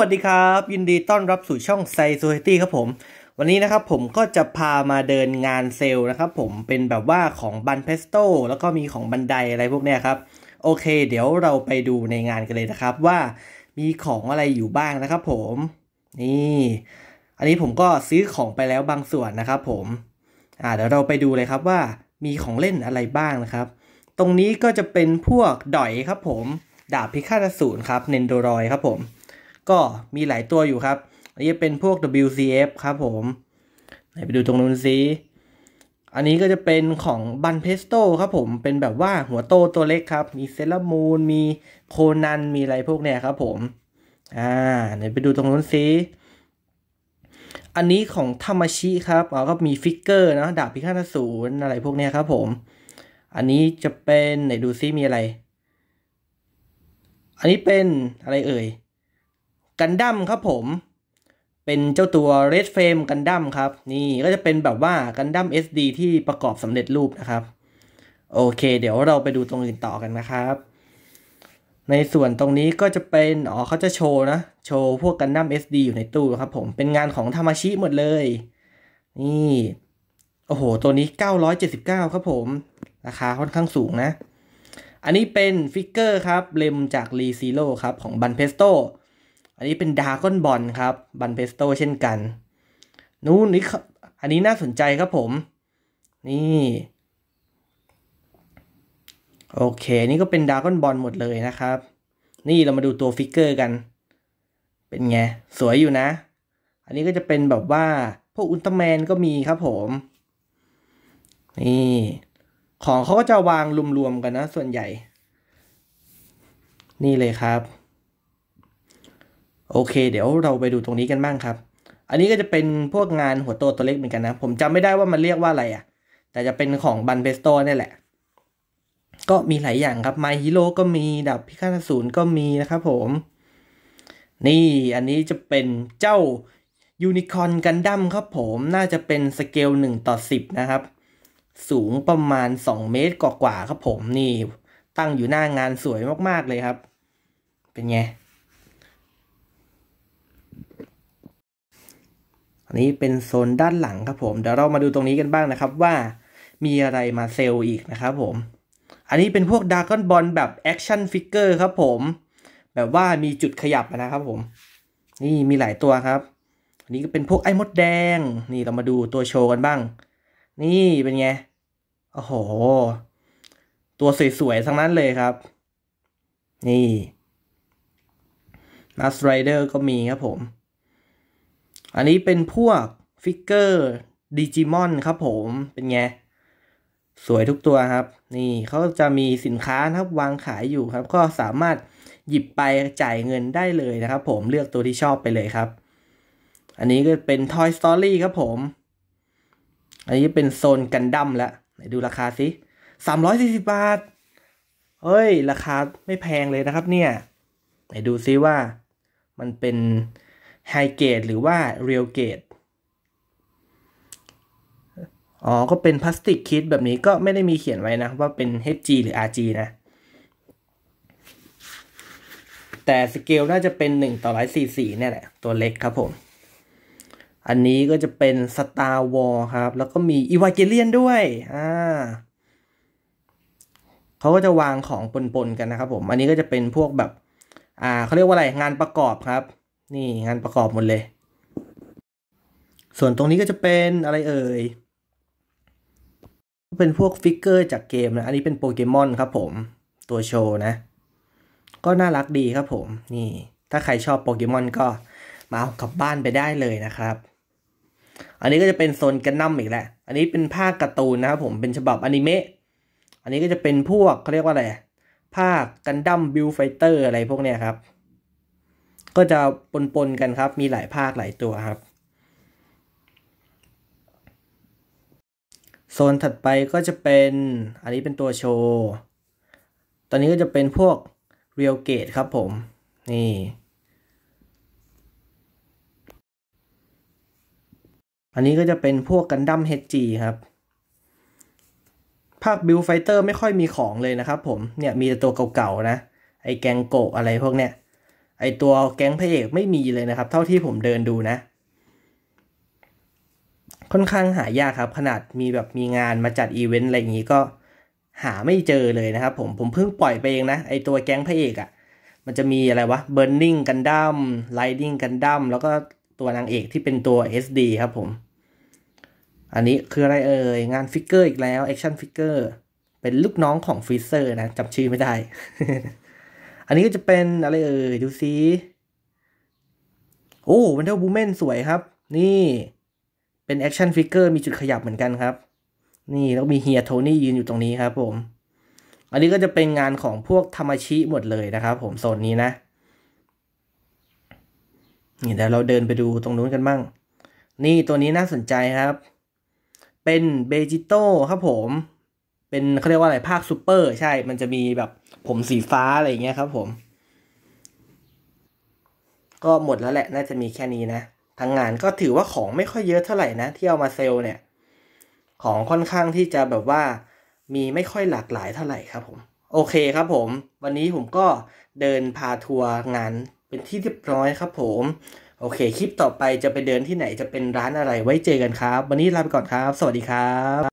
วัสดีครับยินดีต้อนรับสู่ช่องไซโซเฮตี้ครับผมวันนี้นะครับผมก็จะพามาเดินงานเซลล์นะครับ ผมเป็นแบบว่าของบันเพสโตแล้วก็มีของบันไดอะไรพวกเนี้ยครับโอเค เดี๋ยวเราไปดูในงานกันเลยนะครับ ว่ามีของอะไรอยู่บ้างนะครับ ผม นี่ อันนี้ผมก็ซื้อของไปแล้วบางส่วนนะครับผมอ่าเดี๋ยวเราไปดูเลยครับว่า มีของเล่นอะไรบ้างนะครับ ตรงนี้ก็จะเป็นพวกดอยครับผม ดาบพิฆาตศูนย์ครับเนนโดรอยครับผมก็มีหลายตัวอยู่ครับ อันนี้เป็นพวก WCF ครับผมไไปดูตรงนู้นซิ อันนี้ก็จะเป็นของบันเพสโตครับ ผม เป็นแบบว่าหัวโตตัวเล็กครับ มีเซรามูน มีโคนัน มีอะไรพวกเนี้ยครับ ผม อ่าเดี๋ยวไปดูตรงนู้นซิ อันนี้ของธรรมชิครับเราก็มีฟิกเกอร์นะดาบพิฆาตศูนย์อะไรพวกเนี้ยครับ ผม อันนี้จะเป็นไหนดูซิมีอะไร อันนี้เป็นอะไรเอ่ยกันดั้มครับผม เป็นเจ้าตัว Red Frame กันดั้มครับ นี่ก็จะเป็นแบบว่ากันดั้ม SD ที่ประกอบสำเร็จรูปนะครับ โอเค เดี๋ยวเราไปดูตรงอื่นต่อกันนะครับ ในส่วนตรงนี้ก็จะเป็น อ๋อเขาจะโชว์นะ โชว์พวกกันดั้ม SD อยู่ในตู้ครับผม เป็นงานของธรรมชิหมดเลย นี่ โอ้โห ตัวนี้ 979 ครับผม ราคาค่อนข้างสูงนะ อันนี้เป็นฟิกเกอร์ครับเลมจากรีซีโร่ครับของบันเพสโตอันนี้เป็นดาก้อนบอลครับ บันเพสโตเช่นกัน นู้นนี่อันนี้น่าสนใจครับผม นี่ โอเค นี่ก็เป็นดาก้อนบอลหมดเลยนะครับ นี่เรามาดูตัวฟิกเกอร์กัน เป็นไง สวยอยู่นะ อันนี้ก็จะเป็นแบบว่า พวกอุลตร้าแมนก็มีครับผม นี่ ของเขาก็จะวางรวมๆกันนะ ส่วนใหญ่ นี่เลยครับโอเคเดี๋ยวเราไปดูตรงนี้กันบ้างครับ อันนี้ก็จะเป็นพวกงานหัวโตตัวเล็กเหมือนกันนะ ผมจำไม่ได้ว่ามันเรียกว่าอะไรอะ่ะ แต่จะเป็นของบันเบสโตนี่แหละ ก็มีหลายอย่างครับไมฮิโร่ก็มีดับพิฆาตศูนย์ก็มีนะครับผม นี่อันนี้จะเป็นเจ้ายูนิคอนกันดั้มครับผมน่าจะเป็นสเกล1ต่อ10 นะครับ สูงประมาณ 2 เมตรกว่าๆครับ ผมนี่ตั้งอยู่หน้างานสวยมากๆเลยครับ เป็นไงอันนี้เป็นโซนด้านหลังครับผม เดี๋ยวเรามาดูตรงนี้กันบ้างนะครับว่ามีอะไรมาเซลล์อีกนะครับผม อันนี้เป็นพวกดาร์กอนบอลแบบแอคชั่นฟิกเกอร์ครับผม แบบว่ามีจุดขยับนะครับ ผม นี่มีหลายตัวครับ อันนี้ก็เป็นพวกไอ้มดแดง นี่เรามาดูตัวโชว์กันบ้าง นี่เป็นไง โอ้โห ตัวสวยๆทั้งนั้นเลยครับ นี่มาสไรเดอร์ก็มีครับผมอันนี้เป็นพวกฟิกเกอร์ดิจิมอนครับผมเป็นไง สวยทุกตัวครับ นี่เขาจะมีสินค้านะครับวางขายอยู่ครับ ก็สามารถหยิบไปจ่ายเงินได้เลยนะครับผมเลือกตัวที่ชอบไปเลยครับ อันนี้ก็เป็น Toy Story ครับผม อันนี้เป็นโซนกันดั้มละ ไหนดูราคาสิสามร้อยสี่สิบบาท เฮ้ย ราคาไม่แพงเลยนะครับเนี่ย ไหนดูซิว่ามันเป็นไฮเกตหรือว่าเรียลเกต อ๋อ ก็เป็นพลาสติกคิดแบบนี้ก็ไม่ได้มีเขียนไว้นะ ว่าเป็น HG หรือ RG นะ แต่สเกลน่าจะเป็น 1 ต่อร้อยสี่สี่เนี่ยแหละ ตัวเล็กครับผม อันนี้ก็จะเป็น Star War ครับ แล้วก็มีอีวาเกเ i ียนด้วยอ่าเขาก็จะวางของปนๆ กันนะครับผม อันนี้ก็จะเป็นพวกแบบ อ่า เขาเรียกว่าอะไรงานประกอบครับนี่งานประกอบหมดเลย ส่วนตรงนี้ก็จะเป็นอะไรเอ่ย เป็นพวกฟิกเกอร์จากเกมนะ อันนี้เป็นโปเกมอนครับผม ตัวโชว์นะ ก็น่ารักดีครับผม นี่ถ้าใครชอบโปเกมอนก็มาเอากลับบ้านไปได้เลยนะครับ อันนี้ก็จะเป็นโซนกันนัมอีกแหละ อันนี้เป็นภาคการ์ตูนนะครับผม เป็นฉบับอนิเมะ อันนี้ก็จะเป็นพวกเขาเรียกว่าอะไร ภาคกันดั้มบิลไฟเตอร์อะไรพวกเนี้ยครับก็จะปนๆกันครับ มีหลายภาคหลายตัวครับ โซนถัดไปก็จะเป็นอันนี้เป็นตัวโชว์ ตอนนี้ก็จะเป็นพวกเรียวเกตครับผม นี่ อันนี้ก็จะเป็นพวกกันดั้ม HG ครับ ภาคบิลไฟเตอร์ไม่ค่อยมีของเลยนะครับผม เนี่ยมีแต่ตัวเก่าๆนะ ไอแกงโกะอะไรพวกเนี้ยไอตัวแก๊งพระเอกไม่มีเลยนะครับเท่าที่ผมเดินดูนะ ค่อนข้างหายากครับ ขนาดมีแบบมีงานมาจัดอีเวนต์อะไรอย่างนี้ก็หาไม่เจอเลยนะครับผมผมเพิ่งปล่อยไปเองนะ ไอตัวแก๊งพระเอกอะ่ะ มันจะมีอะไรวะ Burning Gundam Lightning Gundam แล้วก็ตัวนางเอกที่เป็นตัว SD ครับผม อันนี้คืออะไรเอ่ย งานฟิกเกอร์อีกแล้ว แอคชั่นฟิกเกอร์ เป็นลูกน้องของฟรีเซอร์ นะจำชื่อไม่ได้อันนี้ก็จะเป็น อะไรเอ่ยดูซิโอ้วันเทอร์บูเมนสวยครับ นี่เป็นแอคชั่นฟิกเกอร์มีจุดขยับเหมือนกันครับ นี่แล้วมีเฮียโทนี่ยืนอยู่ตรงนี้ครับผม อันนี้ก็จะเป็นงานของพวกธรรมชิหมดเลยนะครับผมโซนนี้นะ นี่เดี๋ยวเราเดินไปดูตรงนู้นกันบ้าง นี่ตัวนี้น่าสนใจครับ เป็นเบจิโต้ครับผมเป็นเขาเรียกว่าอะไรภาคซูเปอร์ ใช่ มันจะมีแบบผมสีฟ้าอะไรอย่างเงี้ยครับ ผม ก็หมดแล้วแหละ น่าจะมีแค่นี้นะ ทางงานก็ถือว่าของไม่ค่อยเยอะเท่าไหร่นะ ที่ เอามาเซลล์เนี่ย ของค่อนข้างที่จะแบบว่า มีไม่ค่อยหลากหลายเท่าไหร่ครับผม โอเคครับ ผม วันนี้ผมก็เดินพาทัวร์งานเป็นที่เรียบร้อยครับผม โอเค คลิปต่อไปจะไปเดินที่ไหนจะเป็นร้านอะไรไว้เจอกันครับ วันนี้ลาไปก่อนครับ สวัสดีครับ